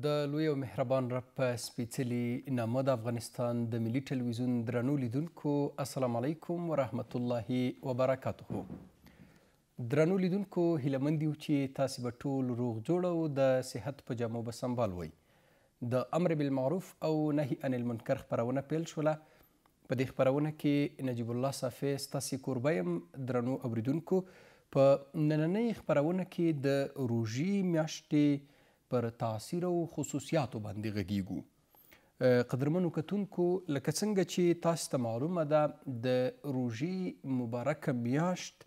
د لوی او مهربان رب په سپیڅلي نامه د افغانستان د ملي ټلویزیون درنو لیدونکو السلام علیکم ورحمت الله وبرکاته درنو لیدونکو هیلمند یو چې تاسو به ټول روغ جوړ او د صحت په جامو به سنبال وي د امر بالمعروف او نهي عن المنکر خبرونه پیل شوله په دې خبرونه کې نجیب الله صافی ستاسو کوربیم درنو اوریدونکو په نننۍ خبرونه کې د روژې میاشتې پر تاثیر او خصوصیاتو باندې غږیږو قدرمنو کتونکو لکه څنګه چې تاسو ته معلومه ده د روژې مبارکه میاشت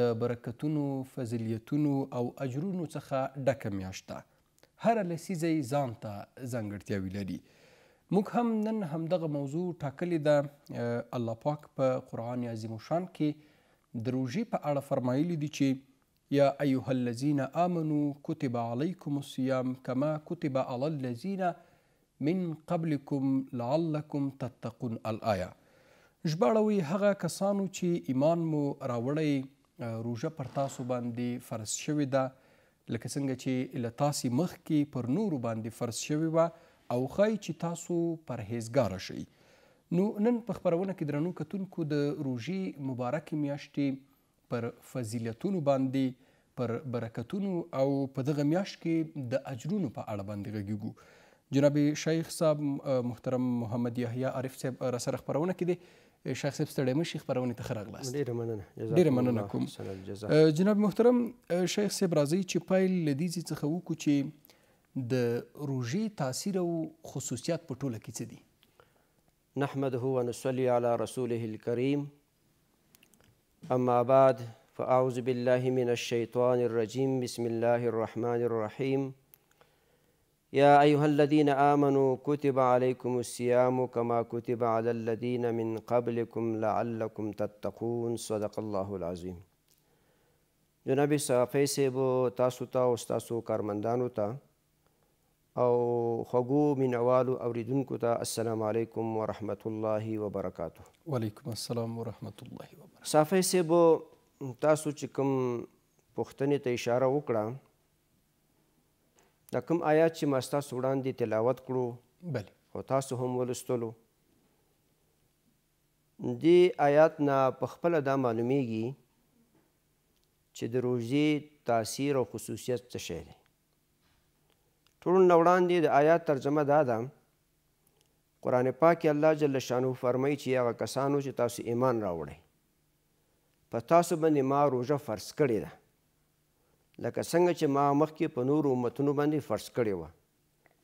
د برکتونو فضیلتونو او اجرونو څخه ډکه میاشت ده هر لسیزه ځان ته ځانګړتیاوې لري موږ هم نن همدغه موضوع ټاکلې ده الله پاک په پا قرآن عظیم شان کې د روژې په اړه فرمایلی دي چې يا أيها الذين آمنوا كتب عليكم الصيام كما كتب على الذين من قبلكم لعلكم تتقون الآية ژباړوي هغه کسانو چې ایمان مو راوړی روژه پر تاسو باندې فرض شوې ده لکه څنګه چې له تاسې مخکې پر نورو باندې فرض شوې وه او ښایي چې تاسو پرهیزګاره شئ نو نن په خپرونه کې درنو کتونکو د روژې مبارکې میاشتې پر فضیلتونو باندې پر برکتونو او په دغه میاشت کې د اجرونو په اړه باندې غږیږو جناب شیخ صاحب محترم محمد یحیی عارف صاحب را سره خبرونه کړي شخص ستړی مشي خبرونه ته خراغلاست ډیره مننه ډیره مننه کوم جناب محترم شیخ صاحب راځي چې پایل لدیزي څخه وکړو چې د روژې تاثیر او خصوصیات په ټوله کې څه دي نحمده ونصلي علی رسوله الکریم اما بعد فأعوذ بالله من الشيطان الرجيم بسم الله الرحمن الرحيم يا أيها الذين آمنوا كتب عليكم الصيام كما كتب على الذين من قبلكم لعلكم تتقون صدق الله العظيم جناب صافي سيبو تاسو ته او كارمندانو تا أو او من عوالو اوریدونکو ته السلام عليكم ورحمة الله وبركاته وعليكم السلام ورحمة الله وبركاته صافي سيبو تاسو چې کوم پوښتنې ته اشاره وکړه دا کوم آیات چې ما ستاسو وړاندې تلاوت کړو بله خو تاسو هم ولوستلو دې آیات نه پخپله دا معلومیږي چې د روژې تاثیر او خصوصیت څه شی دی ټولو نه وړاندې د آیات ترجمه دا ده قرآن پاک الله جل شانو فرمایي چې هغه کسانو چې تاسو ایمان راوړئ په تاسو باندې ما روژه فرض کړې ده لکه څنګه چې ما مخکې په نورو امتونو باندې فرض کړې وه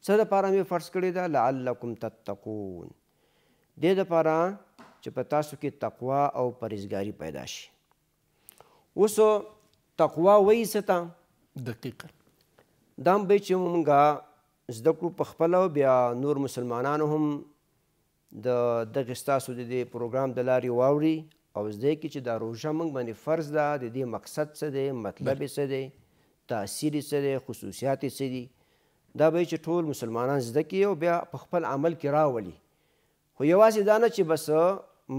څه دپاره مې فرض کړې ده لعلکم تتقون دې دپاره چې په تاسو کې تقوا او پرهیزګاري پیدا شي اوس تقوا وایي څه ته دقیقا دا به چې مونږه زده کړو په خپله بیا نور مسلمانانو هم د دغه ستاسو د دې پروګرام د لارې واوري او زده کې چې دا روژه موږ باندې فرض ده د دې مقصد څه دی مطلب څه دی تاثیر څه دی خصوصیات څه دي دا به چې ټول مسلمانان زده کړي او بیا په خپل عمل کې راولي خو یوازې دا نه چې بس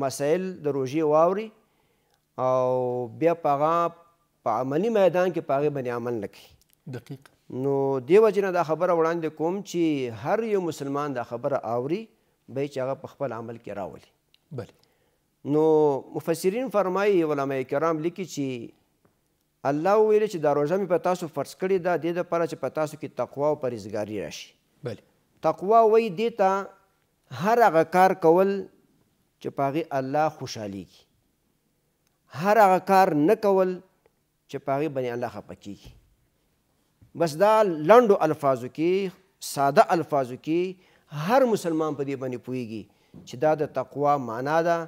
مسایل د روژې واوري او بیا په هغه په عملی میدان کې په هغې باندې عمل نه کوي دقیق نو دې وجې نه دا خبره وړاندې کوم چې هر یو مسلمان دا خبره اوري به چې هغه په خپل عمل کې راولي بله نو مفسرین فرمایي علماء کرام لیکي چې الله ویل چې دا روزه مې په تاسو فرض کړې ده د دې لپاره چې په تاسو کې تقوا او پرهیزګاري راشي بله تقوا وایي دې ته هر هغه کار کول چې په هغې الله خوشحالیږي هر هغه کار نه کول چې په هغې باندې الله خفه کیږي بس دا لنډو الفاظو کې ساده الفاظو کې هر مسلمان په دې باندې پوهیږي چې دا د تقوا معنا ده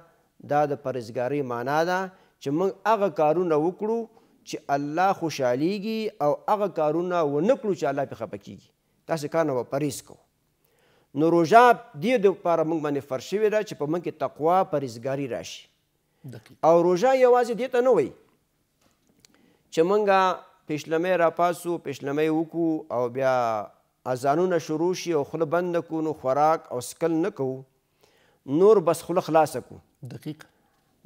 دا د پرزګاری معنا ده چې موږ هغه کارونه وکړو چې الله خوشحالیږي او هغه کارونه ونه کړو چې الله پې خفه کیږي داسې کارونه به پرهیز کوو نو روژه دې دپاره موږ باندې فرض شوې ده چې په موږ کې تقوا پرهیزګاري راشي او روژه یوازې دې ته نه وایي چې موږ پیشلمۍ راپاسو پیشلمۍ وکړو او بیا اذانونه شروع شي او خوله بنده کړو نو خوراک او سکل نه کوو نور بس خوله خلاصه کړو دقیق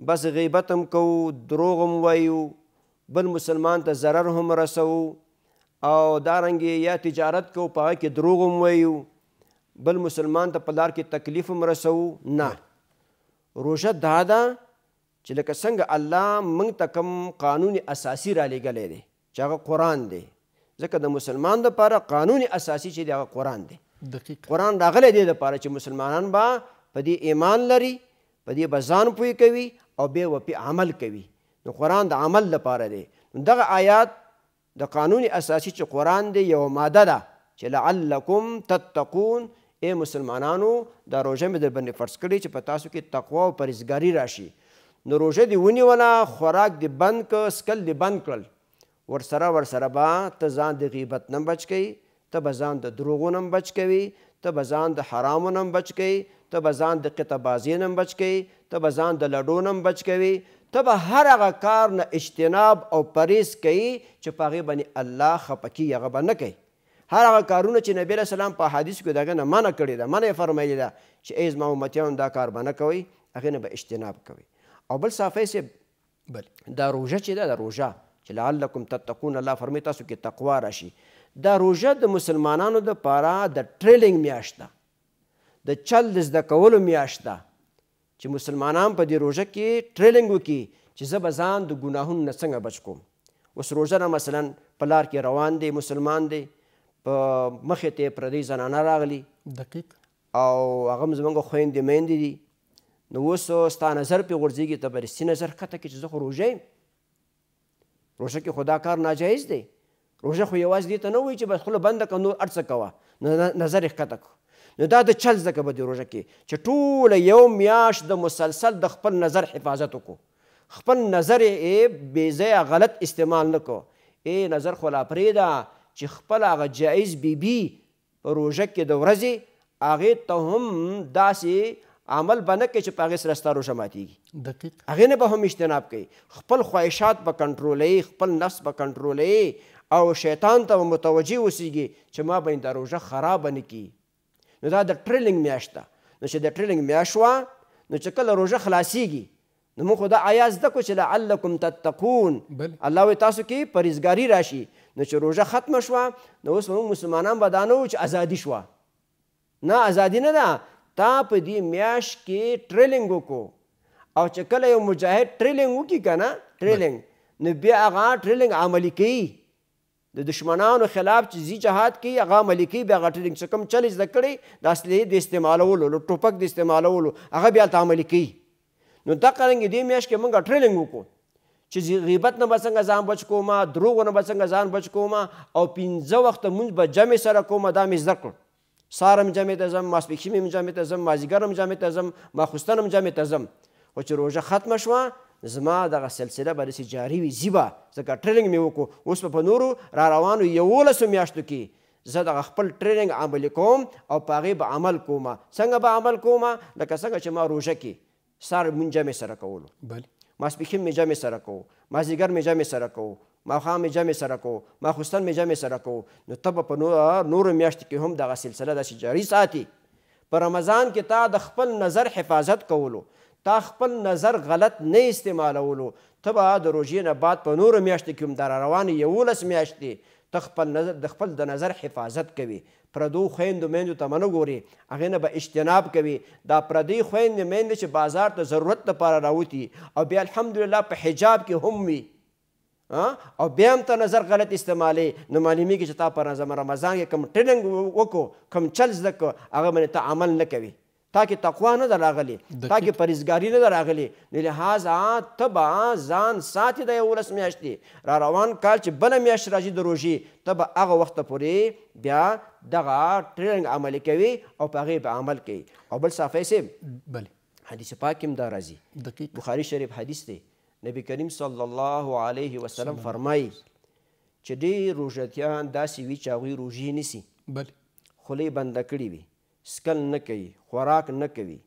بس غیبت هم کوو دروغ هم وایو بل مسلمان ته ضرر هم رسوو او دارنګې یا تجارت کوو په هغه کې دروغ هم وایو بل مسلمان ته په لار کې تکلیف هم رسوو نه روژه دا ده چې لکه څنګه الله موږ ته کوم قانون اساسي رالیږلی دی چې هغه قرآن دی ځکه د مسلمان دپاره قانون اساسي چې دی هغه قرآن دی دقیق قرآن راغلی دی دپاره چې مسلمانان به په دې ایمان لري په دې به ځان پوه کوي او بیا به پې عمل کوي نو قرآن د عمل لپاره دی نو دغه آیات د قانون اساسي چې قرآن دی یوه ماده ده چې لعلکم تتقون ای مسلمانانو دا روژه مې در باندې فرض کړې چې په تاسو کې تقوا او پرهیزګاري راشي نو روژه دې ونیوله خوراک دې بند که سکل دې بند کړل ورسره ورسره به ته ځان د غیبت نه بچ کوي ته به ځان د دروغو نه بچ کوي ته به ځان د حرامو نه بچ کوي ته به ځان د قطه بازي نه بچ کوي ته به ځان د لډو نه بچ کوي ته به هر هغه کار نه اجتناب او پریز کوي چې په هغې باندې الله خفه کیږي هغه به نه کوي هر هغه کارونه چې نبی علیه سلام په حدیث کې دغه نه منع کړې ده منع یې فرمیلې ده چې ای زما امتیانو دا کار به نه کوئ هغې نه به اجتناب کوئ او بل صافی صاحب بل دا روژه چې ده دا روژه چې لعلکم تتقون الله فرمی تاسو کې تقوا راشي دا روژه د مسلمانانو د پاره د ټریلینګ میاشت ده د چل د زده کولو میاشت ده چې مسلمانان په دې روژه کې ټریلینګ وکړي چې زه به ځان د ګناهونو نه څنګه بچ کوم اوس روژه نه مثلا په لار کې روان دی مسلمان دی په مخې ته پردی زنانه راغلی دقیق او هغه زمونږ خویندې میندې دي نو اوس ستا نظر پې غورځېږي ته به رښتینی نظر ښکته کړي چې زه خو روژه یم روژه کې خو دا کار ناجایز دی روژه خو یوازې دې ته نه وایي چې بس خوله بنده کړه نور هر څه کوه نظر یې ښکته کړو نو دا د چل زکه به د روژه کې چې ټوله یو میاشت د مسلسل د خپل نظر حفاظت وکړو خپل نظر یې بې ځایه غلط استعمال نه کو ای نظر خو لا پرېږده چې خپل هغه جایز بیبي بی په روژه کې د ورځې هغې ته هم داسې عمل بنه کې چې پاغه سره ستارو شماتيږي دقیق هغه نه به هم اجتناب کوي خپل خواهشات به کنټرولې خپل نفس به کنټرولې او شیطان ته متوجي وسیږي چې ما به دروژه خراب نه کی نو دا د ټریلینګ میاشته نو چې د ټریلینګ میاشوا نو چې کله روژه خلاصيږي نو موږ خدا آیاز د کو چې لعلکم تتقون الله وي تاسو کې پرېزګاری راشي نو چې روژه ختم شوه نو اوس موږ مسلمانان به دا نه وو چې ازادي شوه نه ازادي نه ده تا په دې میاش کې ټریلینګ وکړو او چې کله یو مجاهد ټریلینګ وکړي که نه ټریلینګ نو بیا هغه ټریلینګ عملي کوي د دشمنانو خلاف چې زی جهاد کوي هغه ملکی بیا غټلینګ چې کوم چل زده کړي د اصلې د استعمالولو له ټوپک د استعمالولو هغه بیا ته عملي کوي نو دا قرنګ دې میاش کې موږ ټریلینګ وکړو چې غیبت نه بسنګ ځان بچ کوما دروغ نه بسنګ ځان بچ کوما او پنځه وخت مونږ به جمع سره کوما دا مې زده کړو سارم جمع ته ځم ماسپښین هم جمع ته ځم مازیګر هم جمع ته ځم ماخوستن هم جمع ته ځم خو چې روژه ختمه شوه زما دغه سلسله به داسې جاري وي زیبه ځکه ټریننګ مې وکړو اوس به په نورو را روانو یولسو میاشتو کې زه دغه خپل ټریننګ عملي کوم او په هغې به عمل کوم څنګه به عمل کوم لکه څنګه چې ما روژه کې سار مونږ جمع سره کولو بله ماسپښین مې جمع سره کوو مازدیګر مې جمع سره کوو ماخام جمع سره کو ماخوستن می جمع سره کو نو تب په نور میاشت کې هم دغه سلسله د جاری ساتي په رمضان کې تا د خپل نظر حفاظت کولو تا خپل نظر غلط نه استعمالولو ته به د روژې نه بعد په نورو میاشتو کې هم در روانې یولس میاشتې ته خپل نظر د خپل د نظر حفاظت کوي پردو خویندو میندو ته مه نه ګوري هغې نه به اجتناب کوي دا پردۍ خویندې میندې چې بازار ته ضرورت دپاره راوتي او بیا الحمدلله په حجاب کې هم وي او بیا هم ته نظر غلط استعمالې نو معلومیږي چې تا په رمضان کې کوم ټریننګ وکړو کوم چل زده کړو هغه باندې ته عمل نه کوي تا کې تقوا نه ده راغلې تا کې پرهیزګاري نه ده راغلې نو لحاظا ته به ځان ساتي د یولس میاشتې را روان کال چې بله میاشت راځي د روژې ته به هغه وخته پورې بیا دغه ټریننګ عملي کوي او په هغې به عمل کوي او بل صافی صاحب بله حدیث پاک هم دا راځي بخاري شریف حدیث دی نبی کریم صلی الله علیه وسلم فرمایي چې ډېر روژتیان داسې وي چې هغوی روژې نیسي خولې بنده کړې وي سکل نه کوي خوراک نه کوي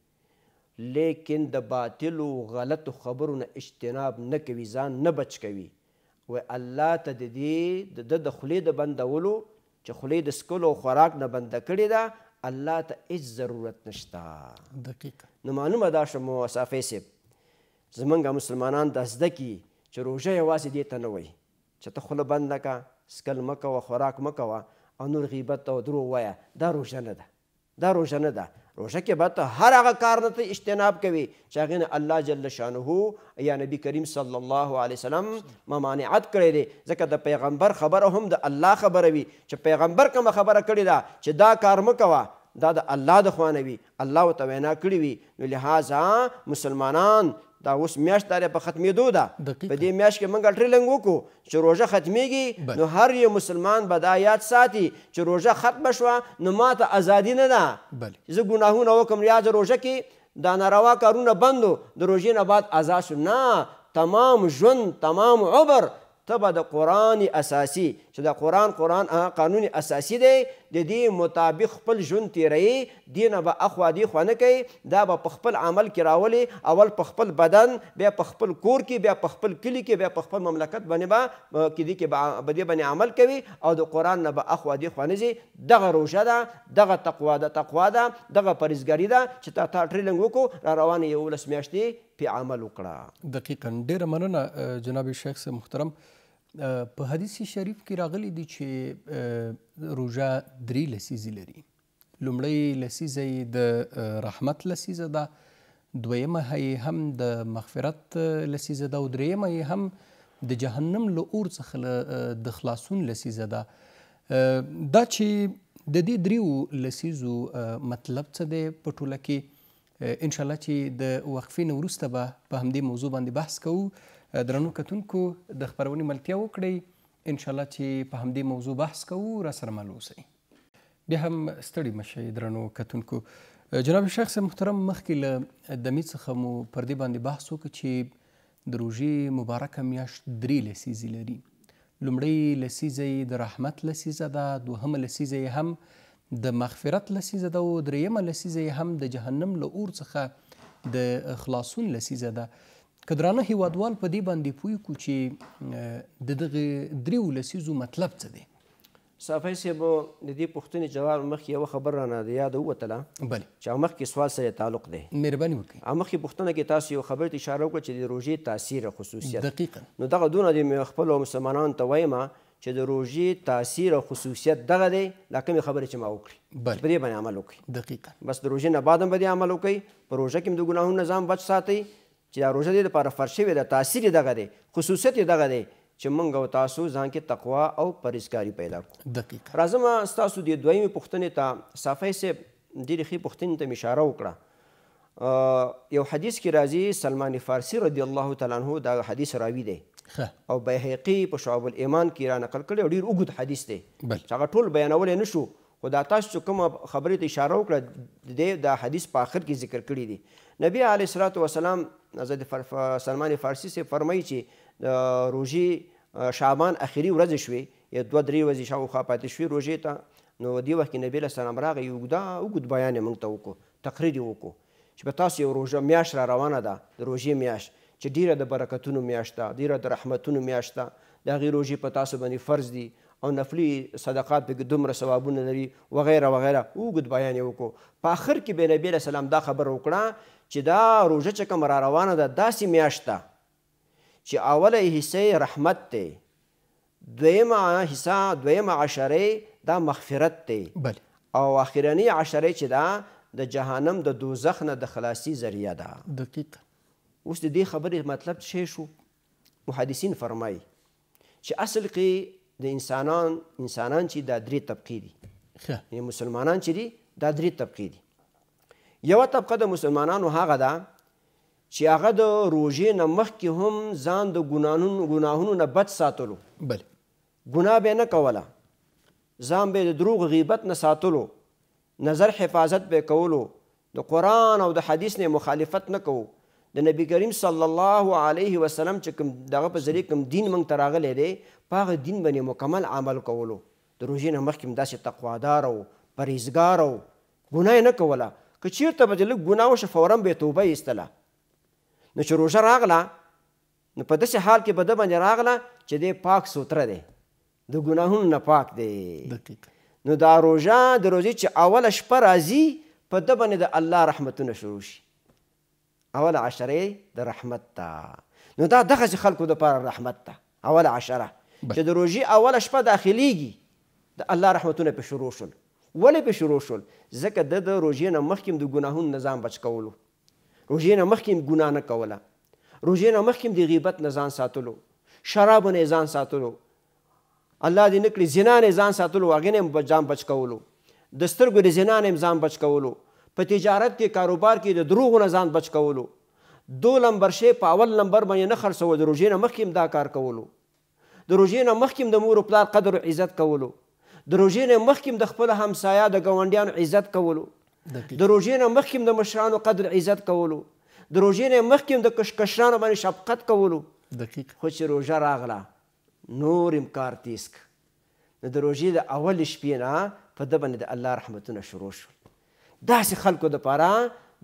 لیکن د باطلو غلطو خبرو نه اجتناب نه کوي ځان نه بچ کوي و الله ته د دې د د خولې د بندولو چې خولې د سکلو خوراک نه بنده کړې ده الله ته هیڅ ضرورت نشته دقیقه نو معلومه دا شو مصافی صاحب زمونږ مسلمانان دا زده کړي چې روژه یوازې دې ته نه وایي چې ته خوله بند نه کړه سکل مه کوه خوراک مه کوه او نور غیبت او درو وایه دا روژه نه ده دا روژه نه ده روژه کې به ته هر هغه کار نه ته اجتناب کوي چې هغې نه الله جل شانه یا نبی کریم صلی الله علیه وسلم ممانعت کړی دی ځکه د پیغمبر خبره هم د الله خبره وي چې پیغمبر کومه خبره کړې ده چې دا کار مه کوه دا د الله د خوانه وي الله ورته وینا کړې وي نو لحاظا مسلمانان دا اوس میاشت داره په ختمېدو ده په دې میاشت کې موږ ټریلنګ وکړو چې روژه ختمېږي نو هر یو مسلمان به دا یاد ساتي چې روژه ختمه شوه نو ما ته ازادي نه ده زه ګناهونه وکړم یا زه روژه کې دا ناروا کارونه بندو د روژې نه بعد ازاد شو نه تمام ژوند تمام عبر ته به د قرآن اساسی چې د قرآن قرآن قانون اساسی دی د دې مطابق خپل ژوند تیروي دینه به اخوا دی خوا نه کوي دا به په خپل عمل کې راولي اول په خپل بدن بیا په خپل کور کې بیا په خپل کلي کې بیا په خپل مملکت باندې به کې دی کې به دې باندې عمل کوي او د قرآن نه به اخوا دی خوا نه ځي دغه روژه ده دغه تقوا ده تقوا ده دغه پرهیزګاري ده چې تا تا ټریلنګ وکړو را روانې یولس میاشتې په عمل وکړه دقیقا ډیره مننه جناب شیخ سه محترم په حدیث شریف کې راغلی دی چې روژه درې لسیزې لري لومړی لسیزه د رحمت لسیزه ده دویمه یې هم د مغفرت لسیزه ده او درېیمه یې هم د جهنم له اور څخه د خلاصون لسیزه ده دا چې د دې دریو لسیزو مطلب څه دی په ټوله کې ان شاء الله چې د وقفې نه وروسته به په همدې موضوع باندې بحث کوو درنو کتونکو د خبرونې ملتیا وکړئ ان شاء الله چې په همدې موضوع بحث کوو را سره مل اوسئ بیا هم ستړي مشئ درنو کتونکو جناب شخص محترم مخکې له دمې څخه مو پر دې باندې بحث وکړو چې د روژې مبارکه میاشت درې لسیزې لري لومړۍ لسیزه د رحمت لسیزه ده دوهمه لسیزه هم د مغفرت لسیزه ده او دریمه لسیزه هم د جهنم له اور څخه د خلاصون لسیزه ده کدرانه هیوادوال په دې باندې پوي کو چې د دغه دریو لسیزو مطلب څه دی صافی سیبو د دې پوښتنې جواب مخکې یو خبر رانه د یاد ووتله بله چې مخکې سوال سره تعلق دی مهرباني وکړئ مخکې پوښتنه کې تاسو یو خبر ته اشاره وکړه چې د روژې تاثیر خصوصیت دقیقا نو دغه دونه د خپلو مسلمانانو ته وایمه چې د روژې تاثیر او خصوصیت دغه دی دا کومې خبرې چې ما وکړې په دې باندې عمل وکړي دقیقا بس د روژې نه بعد هم په دې عمل وکړئ په روژه کې هم د ګناهونو نظام بچ ساتئ چې دا روژه دې لپاره فرض شوې ده تاثیر یې دغه دی خصوصیت یې دغه دی چې موږ او تاسو ځان کې تقوا او پرهیزګاري پیدا کړو دقیقا راځم ستاسو د دویمې پوښتنې ته صافی صاحب ډېرې ښې پوښتنې ته اشاره وکړه یو حدیث کې راځي سلمان فارسی رضی الله تعالی عنہ دا حدیث راوی دی او بیهقي په شعب الایمان کې را نقل کړی او ډیر اوږد حدیث دی چې هغه ټول بیانولی نه شو خو دا تاسو چې کومه خبرې ته اشاره وکړه د دا حدیث په آخر کې ذکر کړی دی نبی علیه صلات وسلام حضرت سلمان فارسی سے فرمایي چې روژې شعبان اخري ورځې شوې یا دوه درې ورځې شاوخوا پاتې شوې روژې ته نو دې وخت کې نبی علیه السلام راغی اوږده اوږد بیان یې موږ ته وکړو تقریر یې وکړو چې په تاسو یو روژه میاشت را روانه ده د روژې میاشت چې ډیره د برکتونو میاشته ډیره د رحمتونو میاشته د هغې روژې په تاسو باندې فرض دي او نفلی صدقات به دومره ثوابونه لري وغیره وغیره اوږد بیان یې وکړو په آخر کې به نبی علیه سلام دا خبر وکړه چې دا روژه چې کوم را روانه ده داسې میاشت ده چې اوله حصه رحمت دی دویمه حصه دویمه عشرې دا مغفرت دی بله او اخیرنی عشرې چې دا د جهنم د دوزخ نه د خلاصي ذریعہ ده دقیق اوس د دې خبرې مطلب څه شو محدثین فرمایي چې اصل کې د انسانان انسانان چې دا درې طبقې دي یعنی مسلمانان چې دي دا درې طبقې دي یوه طبقه د مسلمانانو هغه ده چې هغه د روژې نه مخکې هم ځان د ګناهونو نه بد ساتلو بله ګناه به نه کوله ځان به د دروغ غیبت نه ساتلو نظر حفاظت به کولو د قرآن او د حدیث نه مخالفت نه کوو د نبی کریم صلی الله علیه وسلم چې کوم دغه په ذریعه کوم دین موږ ته راغلی دی په هغه دین باندې مکمل عمل کولو د روژې نه مخکې داسې تقوادار او پرهیزګار او ګناه یې نه کوله که چېرته به چې لږ ګناه وشه فورا به یې توبه ایستله نو چې روژه راغله نو په داسې حال کې به ده باندې راغله چې دی پاک سوتره دی د ګناهونو نه پاک دی نو دا روژه د روژې چې اوله شپه راځي په ده باندې د الله رحمتونه شروع شي اول عشرې د رحمت ته نو دا دغه خلکو د پر رحمت ته اول عشره چې د روزي اول شپه داخليږي د الله رحمتونه په شروع شول ولې په شروع شول ځکه د د روزي نه مخکې د ګناهونو نظام بچ کولو روزي نه مخکې ګناه نه کوله روزي نه مخکې د غیبت نه ځان ساتلو شراب نه ځان ساتلو الله دې نکړي زنا نه ځان ساتلو هغه نه ځان بچ کولو د سترګو د زنا نه ځان بچ کولو په تجارت کې کاروبار کې د دروغو نه ځان بچ کولو دو نمبر شی په اول نمبر باندې نه خرڅول د روژې نه مخکې دا کار کولو د روژې نه مخکې د مور او پلار قدر او عزت کولو د روژې نه مخکې د خپل همسایا د ګاونډیانو عزت کولو د روژې نه مخکې د مشرانو قدر عزت کولو د روژې نه مخکې د کشکشرانو باندې شفقت کولو دقیق خو چې روژه راغله نور امکار تیسک د روژې د اول شپې نه په ده باندې د الله رحمتونه شروع شول داسې خلکو د پاره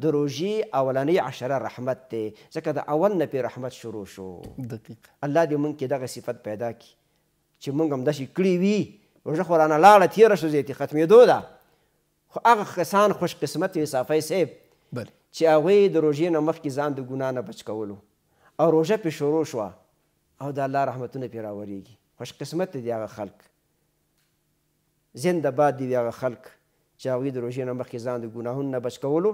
د روژې اولنۍ عشره رحمت دی ځکه د اول نه پې رحمت شروع شو دقیق الله دې موږ کې دغه صفت پیدا کړي چې موږ همداسې کړي وي روژه خو رانه لاړه تېره شو زیاتې ختمېدو ده خو هغه کسان خوش قسمت صافی صاحب چې هغوی د روژې نه مخکې ځان د ګناه نه بچ کولو او روژه پې شروع شوه او د الله رحمتونه پې راورېږي خوش قسمت دي هغه خلک زنده باد دي هغه خلک چې هغوی د روژې نه مخکې ځان د ګناهونو نه بچ کولو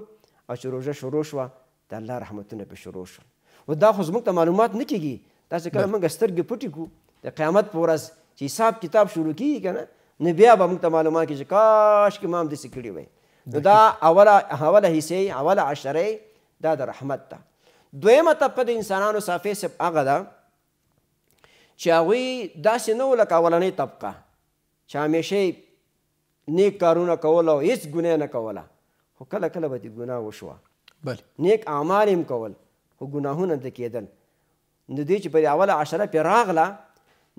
او چې روژه شروع شوه د الله رحمتونه به شروع شول و دا خو زموږ ته معلومات نه کېږي داسې کله موږ سترګې پټې کړو د قیامت په ورځ چې حساب کتاب شروع کېږي که نه نو بیا به موږ ته معلومات کېږي چې کاش کې ما هم داسې کړي وای نو دا اوله اوله حصې اوله عشرې دا د رحمت ده دویمه طبقه د انسانانو صافې صب هغه ده چې هغوی داسې نه وو لکه اولنۍ طبقه چې همیشه نیک کارونه کول او هیڅ ګناه نه کوله خو کله کله به دې ګناه وشوه بله نیک اعمال یې هم کول خو ګناهونه ده کېدل نو دوی چې په اوله عشره پې راغله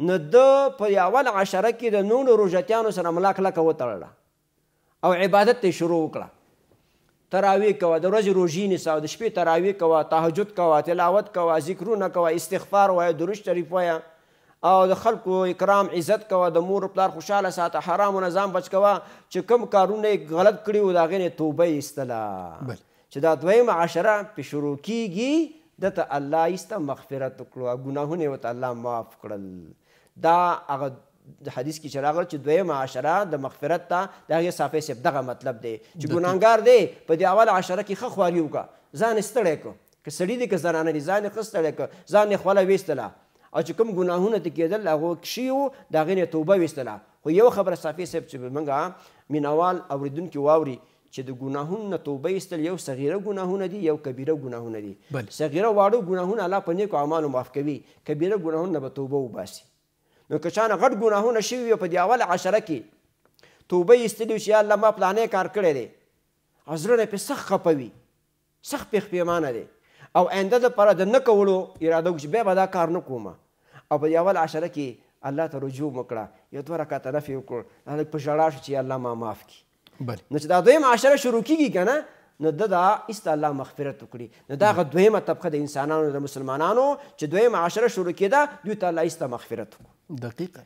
نو ده په اول عشره کې د نورو روژتیانو سره ملا کلکه وتړله او عبادت یې شروع وکړه تراویح کوه د ورځې روژې نیسه او د شپې تراویح کوه تهجد کوه تلاوت کوه ذکرونه کوه استغفار وایه درود شریف وایه او د خلکو اکرام عزت کوه د مور پلار خوشاله ساته حرام و نظام بچ کوه چې کم کارونه غلط کړي وو د هغې نه توبه ایستله چې دا دویم عشره پې شروع کیږي دته الله ایسته مغفرت وکړو ګناهونه یې ورته الله معاف کړل دا هغه د حدیث کې چې راغله چې دویم عشره د مغفرت ته د هغې صافی صاحب دغه مطلب دی چې ګناهګار دی په دې اول عشره کې ښه خواري وکړه ځان یې ستړی کړه که سړي دی که زنانه دی ځان یې ښه ستړی کړه ځان یې خوله ویستله او چې کوم ګناهونه د کېدل هغه کشیو دا غینه توبه وستله خو یو خبره صافي صاحب چې منګه مینوال اوریدونکو واوري چې د ګناهونو توبه ایستل یو صغیره ګناهونه دي یو کبیره ګناهونه دي صغیره واړو ګناهونه الله په نیکو اعمالو معاف کوي کبیره ګناهونه به توبه وباسي نو که چانه غټ ګناهونه شوي په دی اول عشره کې توبه ایستلی چې الله ما پلانې کار کړی دی او زړه نه پې سخت خپوي سخت پېښ پیمانه دی او آینده دپاره د نه کولو اراده وکړي چې بیا به دا کار نه کومه او په اول عشره کې الله ته رجوع وکړه یو دوه رکعاته نفي وکړ هلک په ژړا شو چې الله ما معاف کړي نو چې دا دویم عشره شروع کیږي که نه نو د دا ایست الله مغفرت وکړي نو دا هغه دویمه طبقه د انسانانو د مسلمانانو چې دویم عشره شروع کېده دوی ته الله ایست مغفرت وکړو دقیقه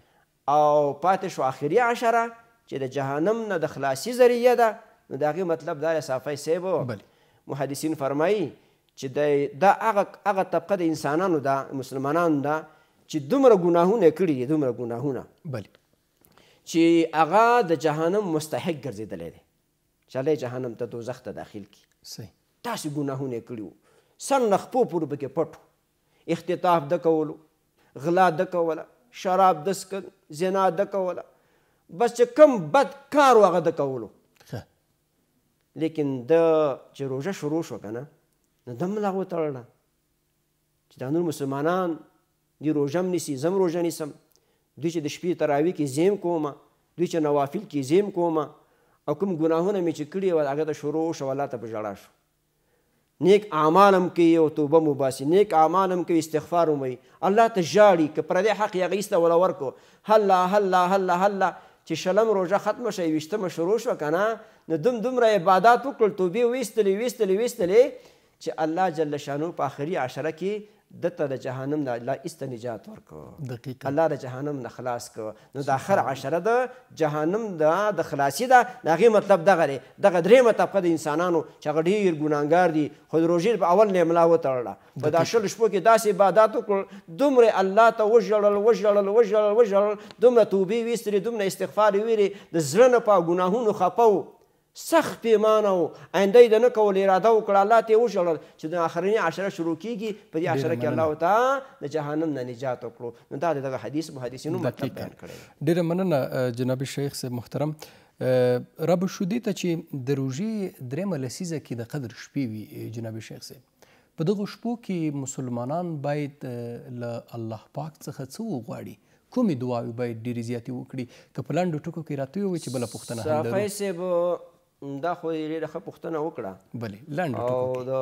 او پاتې شو آخري عشره چې د جهنم نه د خلاصي ذریعه ده نو د هغې مطلب دا صافی صاحب محدثین فرمایي چې د هغه هغه طبقه د انسانانو ده مسلمانانو ده چې دومره ګناهونه کړي دي دومره ګناهونه بله چې هغه د جهنم مستحق ګرځېدلی دی چاله جهنم ته دوزخ ته داخل کی صحیح تاسو ګناهونه کړیو سر نه خپو پورې پکې پټو اختطاف د کولو غلا د کوله شراب د سکل زنا د کوله بس چې کم بد کار وغه د کولو لیکن د چې روژه شروع شو کنه نو دم لا وتړله چې دا نور مسلمانان دی روژم نیسی زم روژه نیسم دوی چې د شپې تراوی کې زیم کوم دوی چې نوافل کې زیم کوم او کوم ګناهونه مې چې کړي ول هغه ته شروع شو الله ته په ژړا شو نیک اعمال هم کوي او توبه مو باسي نیک اعمال هم کوي استغفار هم وي الله ته ژاړي که پردی حق یې هغه ایسته ولا ورکړو هله هله هله هله چې شلم روژه ختمه شوه یویشتمه شروع شوه که نه نو دوم دومره عبادات وکړل توبې ویستلې ویستلې ویستلې چې الله جل شانو په آخري عشره کې د ته د جهنم نه الله است نجات ورکو دقیقا الله د جهنم نه خلاص کو نو د اخر عشره د جهنم د د خلاصي دا ناغي مطلب دغه لري دغه درې مطلب د انسانانو چې غډیر ګناګار دي خو روزیر په اول نه ملا وتړله په داشل شپو کې داسې عبادت وکړ دومره الله ته وژړل وژړل وژړل وژړل دومره توبې ویستري دومره استغفار ویری د زړه نه په ګناهونو خپو سخت پیمانه او آینده د نه کول اراده وکړه الله ته وژړل چې د آخرني عشره شروع کیږي په دې عشره کې الله تعالی د جهنم نه نجات وکړو نو دا دغه حدیث محدثینو مطلب بیان کړی ډیره مننه جناب شیخ صاحب محترم رب شودې ته چې د روژې درېمه لسیزه کې د قدر شپې وي جناب شیخ صاحب په دغه شپو کې مسلمانان باید له الله پاک څخه څه وغواړي کومې دعاوې باید ډېرې زیاتې وکړي که په لنډو ټکو کې راته ووایي چې بله پوښتنه هم لرو دا خو یې ډېره ښه پوښتنه وکړه بلې لنډ او د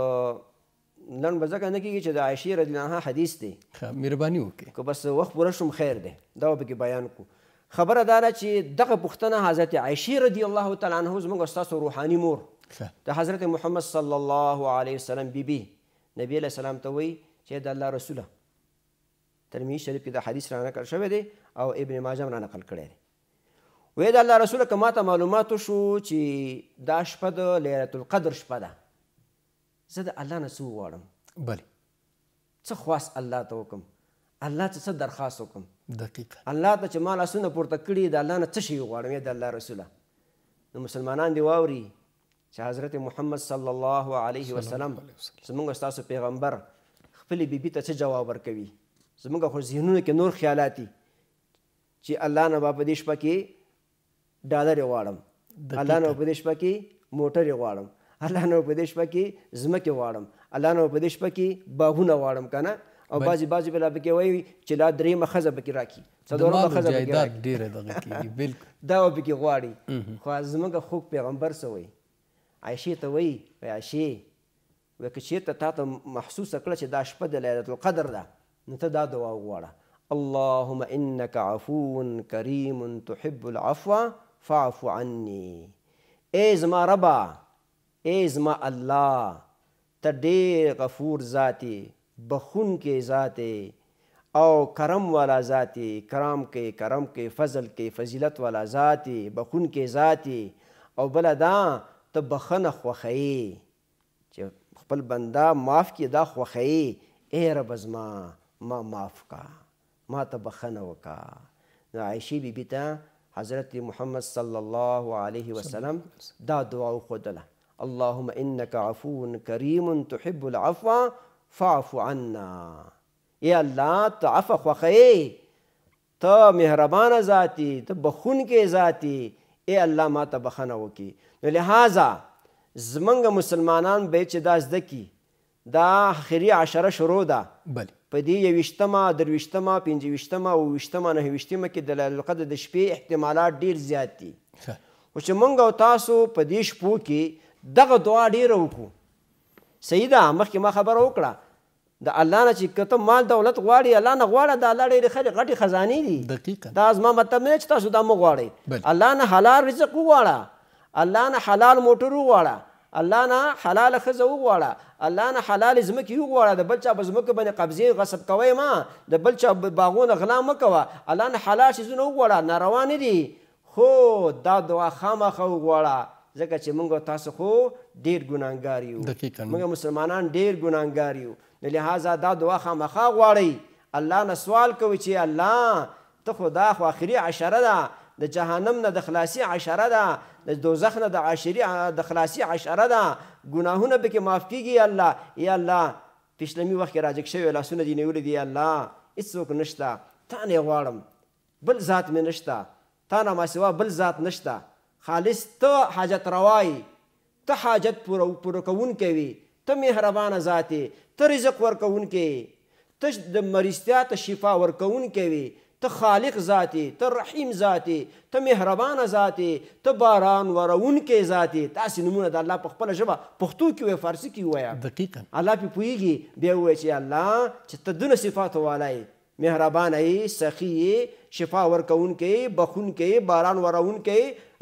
لنډ به ځکه نه کېږي چې د عایشې رضی الله عنها حدیث دی ښه مهرباني وکړئ که بس وخت پوره شوم خیر دی دا به پکې بیان کړو خبره دا ده چې دغه پوښتنه حضرت عایشې رضی الله تعالی عنها زموږ ستاسو روحاني مور د حضرت محمد صلی الله علیه وسلم بیبي نبی علیه السلام ته وایي چې د الله رسوله ترمذي شریف کې دا حدیث را نقل شوی دی او ابن ماجه را نقل کړی دی وې د الله رسول کما ته معلومات شو چې دا شپه د ليله القدر شپه ده زه د الله نه څه وغواړم بله څه خواس الله ته وکم الله ته څه درخواست وکم دقیق الله ته چې ما لاسونه پورته کړي د الله نه څه شی وغواړم د الله رسوله نو مسلمانان دی واوري چې حضرت محمد صلی الله علیه وسلم زمونږ ستاسو پیغمبر خپل بیبي ته څه جواب ورکوي زمونږ خو ذهنونه کې نور خیالاتي چې الله نه به په دې شپه کې ډالر غواړم الله نو په دې شپه کې موټر غواړم الله نو په دې شپه کې ځمکه غواړم الله نو په دې شپه کې باغونه غواړم کنه او بعضی بعضی بل پکې وایي چې دا درې مخزه پکې راکی څلور مخزه پکې راکی ډیره دغه کیږي بالکل دا پکې غواړي خو زمونږ خوک پیغمبر سوی عائشه ته وایي عائشه وکه چې ته تاسو محسوس کړ چې دا شپه د ليله القدر ده نو ته دا دعا وغواړه اللهم انك عفو كريم تحب العفو فاعف عني اے زما ربا اے زما الله ته ډېر غفور ذاتی بخون کې ذاتی او کرم والا ذاتی کرام کې کرم کې فضل کې فضیلت والا ذاتی بخون کې ذاتی او بل دا ته بخنه خوخی چې خپل بندا معاف کې دا خوخی اے رب زما ما معاف کا ما ته بخنه وکا عائشې بیبي ته حضرت محمد صلی الله علیه وسلم دا دعا وخدله اللهم انك عفو کریم تحب العفو فاعف عنا ای الله ته عفو خوخی ته مهربان ذاتی ته بخون کې ذاتی ای الله ما ته بخنه وکي نو لہذا زمنګ مسلمانان به چې دا زده کی دا اخري عشره شروع ده بله په دې یوشتما دروشتما پنځوشتما او وشتما نهوشتما کې دلایل القدر د شپې احتمالات ډیر زیات دي او چې مونږ او تاسو په دې شپو کې دغه دعا ډیر وکړو سیدا مخکې ما خبره وکړه د الله نه چې کته مال دولت غواړي الله نه غواړه د الله ډېرې خلې غټې خزانې دي دقیقا دا زما مطلب نه چې تاسو دا مو غواړئ الله نه حلال رزق وغواړه الله نه حلال موټر وغواړه الله نه حلال خزه وغواړه الله نه حلال زمکه وغواړه د بل چا په زمکه باندې قبضه غصب کوي ما د بل چا باغونه غلا مکوه الله نه حلال شیزونه وغواړه ناروا نه دي خو دا دعا خامخه وغواړه ځکه چې موږ تاسو خو ډیر ګناګار یو موږ مسلمانان ډیر ګناګار یو نو لہذا دا دعا خامخا غواړي الله نه سوال کوي چې الله ته خدا خو اخري عشره ده د جهنم نه د خلاصي عشره ده د دوزخ نه د عاشری د خلاصي عشره ده ګناهونه به کې معاف کیږي الله یا الله پښلمی وخت کې راځک شوی لاسونه دی نیول دی الله هیڅوک نشته تا نه غواړم بل ذات مې نشته تا نه ما سوا بل ذات نشته خالص ته حاجت روای ته حاجت پوره پوره کوون کوي ته مهربانه ذاتې ته رزق ورکوون کوي ته د مریستیا ته شفا ورکوون کوي ته خالق ذاتی ته رحیم ذاتی ته مهربان ذاتی ته باران ورونکې ذاتی تاسو نمونه د الله په خپل ژبه پښتو کې وای فارسی کې وایا دقیقا الله په پویږي بیا وای چې الله چې ته دونه صفات والای مهربان ای سخی شفا ورکونکې بخونکې باران ورونکې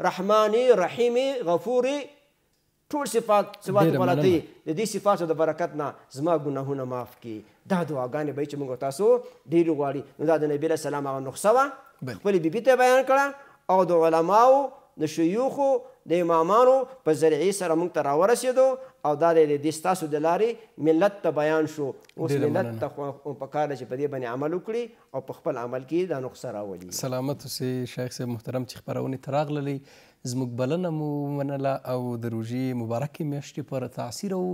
رحمانی رحیم غفوری ټول صفات صفات ولادي د دې صفاتو د برکت نه زما ګناهونه معاف کړي دا دعاګانې به چې موږ تاسو ډېر غواړي نو دا د نبی له سلام هغه نسخه وه خپلې بیبي ته بیان کړه او د علماو د شیوخو د امامانو په ذریعې سره موږ ته راورسېدو او دا د دې ستاسو د لارې ملت ته بیان شو اوس ملت ته په کار چې په دې باندې عمل وکړي او په خپل عمل کې دا نسخه راولي سلامت اوسې شیخ صاحب محترم چې خپرونې ته راغللی زموږ بلنه مو ومنله او د روژې مبارکې میاشتې پر تاثیر او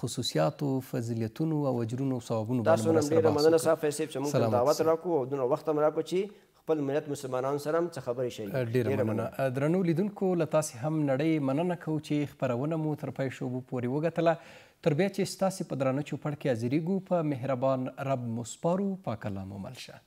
خصوصیاتو فضیلتونو او اجرونو او ثوابونو باندې تاسو هم ډېره مننه صاحب فیصل چې موږ دعوت راکړو او دونه وخت هم راکړو چې خپل ملت مسلمانانو سره هم څه خبرې شي ډیره مننه درنو لیدونکو له تاسې هم نړۍ مننه کوو چې خپرونه مو تر پای شوبو پورې وګتله تر بیا چې ستاسې په درانه چوپړ کې حاضرېږو په مهربان رب مسپارو پاک الله مو مل شه